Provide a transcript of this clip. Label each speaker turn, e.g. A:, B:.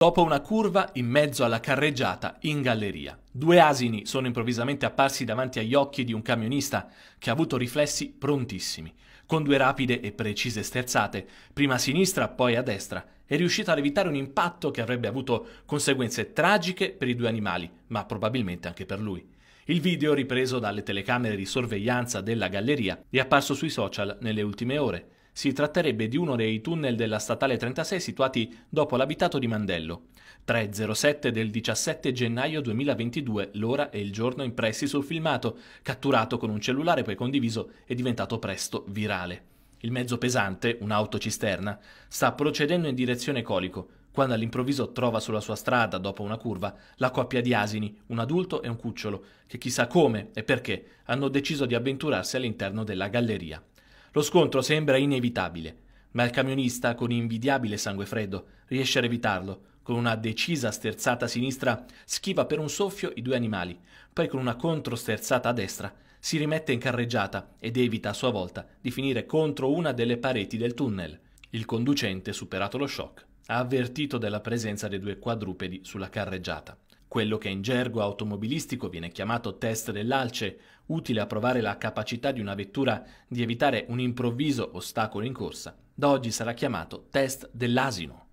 A: Dopo una curva in mezzo alla carreggiata in galleria, due asini sono improvvisamente apparsi davanti agli occhi di un camionista che ha avuto riflessi prontissimi. Con due rapide e precise sterzate, prima a sinistra, poi a destra, è riuscito ad evitare un impatto che avrebbe avuto conseguenze tragiche per i due animali, ma probabilmente anche per lui. Il video ripreso dalle telecamere di sorveglianza della galleria è apparso sui social nelle ultime ore si tratterebbe di uno dei tunnel della statale 36 situati dopo l'abitato di Mandello. 3.07 del 17 gennaio 2022, l'ora e il giorno impressi sul filmato, catturato con un cellulare poi condiviso e diventato presto virale. Il mezzo pesante, un'autocisterna, sta procedendo in direzione Colico, quando all'improvviso trova sulla sua strada, dopo una curva, la coppia di asini, un adulto e un cucciolo, che chissà come e perché hanno deciso di avventurarsi all'interno della galleria. Lo scontro sembra inevitabile, ma il camionista, con invidiabile sangue freddo, riesce a evitarlo. Con una decisa sterzata a sinistra schiva per un soffio i due animali, poi con una controsterzata a destra si rimette in carreggiata ed evita a sua volta di finire contro una delle pareti del tunnel. Il conducente, superato lo shock, ha avvertito della presenza dei due quadrupedi sulla carreggiata. Quello che in gergo automobilistico viene chiamato test dell'alce, utile a provare la capacità di una vettura di evitare un improvviso ostacolo in corsa, da oggi sarà chiamato test dell'asino.